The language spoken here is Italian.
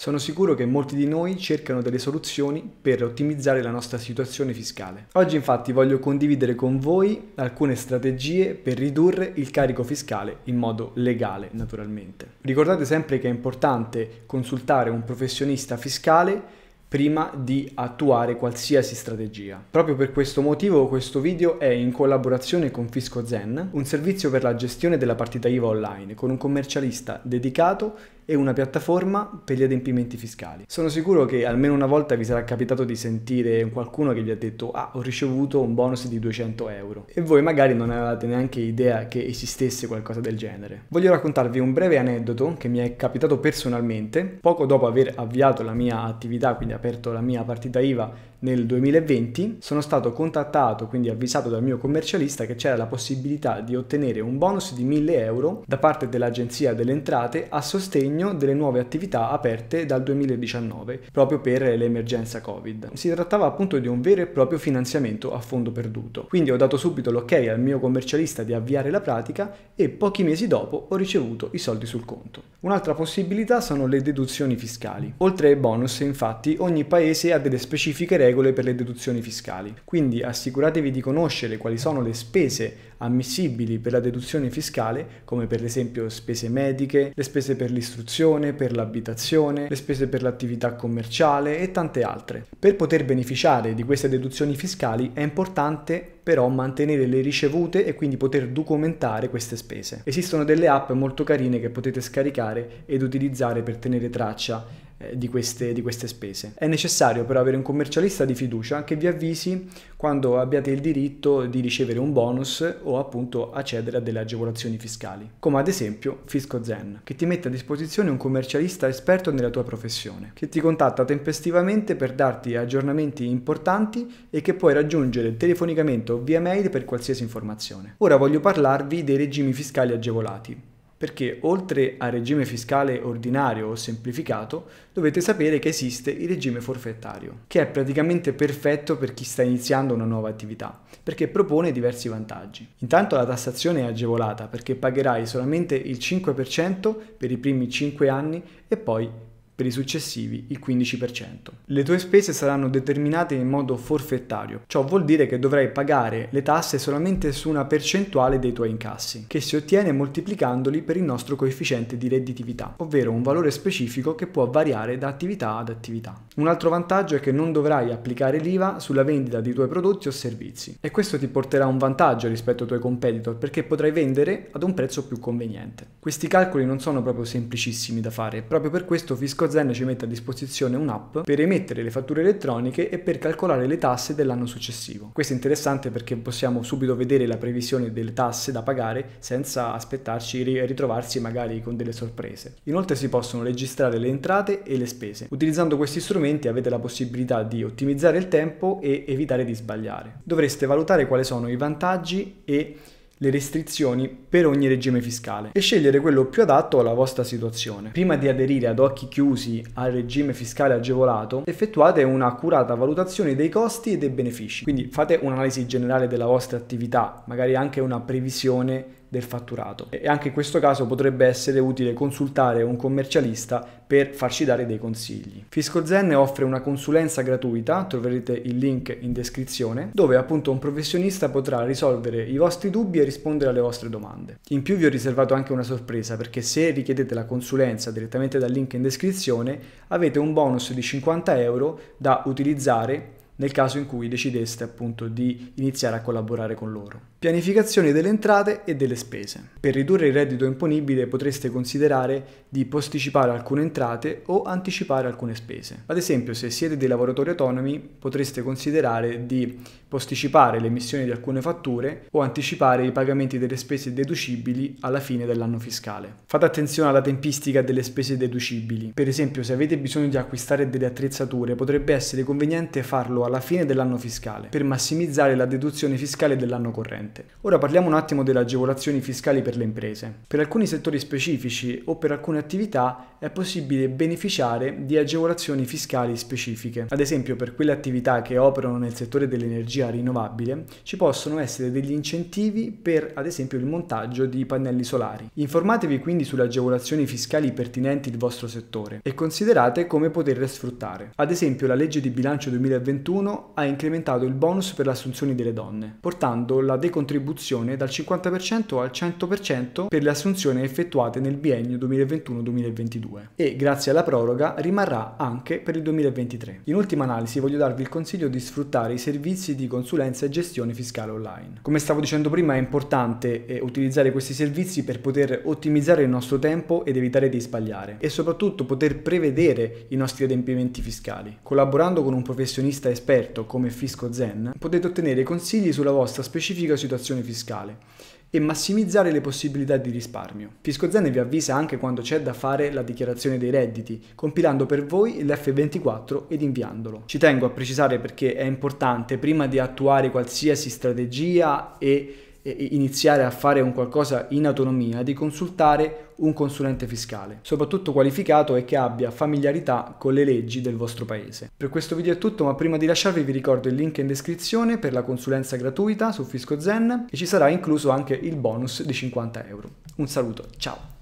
Sono sicuro che molti di noi cercano delle soluzioni per ottimizzare la nostra situazione fiscale. Oggi infatti voglio condividere con voi alcune strategie per ridurre il carico fiscale in modo legale naturalmente. Ricordate sempre che è importante consultare un professionista fiscale prima di attuare qualsiasi strategia. Proprio per questo motivo questo video è in collaborazione con Fisco Zen, un servizio per la gestione della partita IVA online, con un commercialista dedicato e una piattaforma per gli adempimenti fiscali. Sono sicuro che almeno una volta vi sarà capitato di sentire qualcuno che vi ha detto ah ho ricevuto un bonus di 200 euro e voi magari non avevate neanche idea che esistesse qualcosa del genere. Voglio raccontarvi un breve aneddoto che mi è capitato personalmente poco dopo aver avviato la mia attività, quindi aperto la mia partita IVA nel 2020, sono stato contattato, quindi avvisato dal mio commercialista che c'era la possibilità di ottenere un bonus di 1000 euro da parte dell'Agenzia delle Entrate a sostegno segno delle nuove attività aperte dal 2019, proprio per l'emergenza Covid. Si trattava appunto di un vero e proprio finanziamento a fondo perduto. Quindi ho dato subito l'ok al mio commercialista di avviare la pratica e pochi mesi dopo ho ricevuto i soldi sul conto. Un'altra possibilità sono le deduzioni fiscali. Oltre ai bonus, infatti, ogni paese ha delle specifiche regole per le deduzioni fiscali. Quindi assicuratevi di conoscere quali sono le spese ammissibili per la deduzione fiscale, come per esempio spese mediche, le spese per l'istruzione costruzione, per l'abitazione, le spese per l'attività commerciale e tante altre. Per poter beneficiare di queste deduzioni fiscali è importante però mantenere le ricevute e quindi poter documentare queste spese. Esistono delle app molto carine che potete scaricare ed utilizzare per tenere traccia eh, di queste, di queste, spese. È necessario però avere un commercialista di fiducia che vi avvisi quando abbiate il diritto di ricevere un bonus o appunto accedere a delle agevolazioni fiscali, come ad esempio Fisco Zen, che ti mette a disposizione un commercialista esperto nella tua professione, che ti contatta tempestivamente per darti aggiornamenti importanti e che puoi raggiungere telefonicamente o via mail per qualsiasi informazione. Ora voglio parlarvi dei regimi fiscali agevolati perché oltre al regime fiscale ordinario o semplificato, dovete sapere che esiste il regime forfettario, che è praticamente perfetto per chi sta iniziando una nuova attività, perché propone diversi vantaggi. Intanto la tassazione è agevolata perché pagherai solamente il 5% per i primi 5 anni e poi per i successivi il 15%. Le tue spese saranno determinate in modo forfettario, ciò vuol dire che dovrai pagare le tasse solamente su una percentuale dei tuoi incassi, che si ottiene moltiplicandoli per il nostro coefficiente di redditività, ovvero un valore specifico che può variare da attività ad attività. Un altro vantaggio è che non dovrai applicare l'IVA sulla vendita dei tuoi prodotti o servizi e questo ti porterà un vantaggio rispetto ai tuoi competitor perché potrai vendere ad un prezzo più conveniente. Questi calcoli non sono proprio semplicissimi da fare, proprio per questo Fisco Zen ci mette a disposizione un'app per emettere le fatture elettroniche e per calcolare le tasse dell'anno successivo. Questo è interessante perché possiamo subito vedere la previsione delle tasse da pagare senza aspettarci e ritrovarsi magari con delle sorprese. Inoltre si possono registrare le entrate e le spese. Utilizzando questi strumenti avete la possibilità di ottimizzare il tempo e evitare di sbagliare. Dovreste valutare quali sono i vantaggi e le restrizioni per ogni regime fiscale e scegliere quello più adatto alla vostra situazione. Prima di aderire ad occhi chiusi al regime fiscale agevolato, effettuate un'accurata valutazione dei costi e dei benefici. Quindi fate un'analisi generale della vostra attività, magari anche una previsione del fatturato. E anche in questo caso potrebbe essere utile consultare un commercialista per farci dare dei consigli. FiscoZen offre una consulenza gratuita, troverete il link in descrizione, dove appunto un professionista potrà risolvere i vostri dubbi e rispondere alle vostre domande. In più vi ho riservato anche una sorpresa perché se richiedete la consulenza direttamente dal link in descrizione avete un bonus di 50 euro da utilizzare nel caso in cui decideste appunto di iniziare a collaborare con loro. Pianificazione delle entrate e delle spese. Per ridurre il reddito imponibile potreste considerare di posticipare alcune entrate o anticipare alcune spese. Ad esempio, se siete dei lavoratori autonomi, potreste considerare di posticipare l'emissione di alcune fatture o anticipare i pagamenti delle spese deducibili alla fine dell'anno fiscale. Fate attenzione alla tempistica delle spese deducibili. Per esempio, se avete bisogno di acquistare delle attrezzature, potrebbe essere conveniente farlo alla fine dell'anno fiscale per massimizzare la deduzione fiscale dell'anno corrente cliente. Ora parliamo un attimo delle agevolazioni fiscali per le imprese. Per alcuni settori specifici o per alcune attività è possibile beneficiare di agevolazioni fiscali specifiche. Ad esempio per quelle attività che operano nel settore dell'energia rinnovabile ci possono essere degli incentivi per ad esempio il montaggio di pannelli solari. Informatevi quindi sulle agevolazioni fiscali pertinenti al vostro settore e considerate come poterle sfruttare. Ad esempio la legge di bilancio 2021 ha incrementato il bonus per le assunzioni delle donne, portando la deconversione contribuzione dal 50% al 100% per le assunzioni effettuate nel biennio 2021-2022 e grazie alla proroga rimarrà anche per il 2023. In ultima analisi voglio darvi il consiglio di sfruttare i servizi di consulenza e gestione fiscale online. Come stavo dicendo prima è importante eh, utilizzare questi servizi per poter ottimizzare il nostro tempo ed evitare di sbagliare e soprattutto poter prevedere i nostri adempimenti fiscali. Collaborando con un professionista esperto come Fisco Zen potete ottenere consigli sulla vostra specifica situazione situazione fiscale e massimizzare le possibilità di risparmio. FiscoZen vi avvisa anche quando c'è da fare la dichiarazione dei redditi, compilando per voi l'F24 ed inviandolo. Ci tengo a precisare perché è importante prima di attuare qualsiasi strategia e iniziare a fare un qualcosa in autonomia, di consultare un consulente fiscale, soprattutto qualificato e che abbia familiarità con le leggi del vostro paese. Per questo video è tutto, ma prima di lasciarvi vi ricordo il link in descrizione per la consulenza gratuita su Fisco Zen e ci sarà incluso anche il bonus di 50 euro. Un saluto, ciao!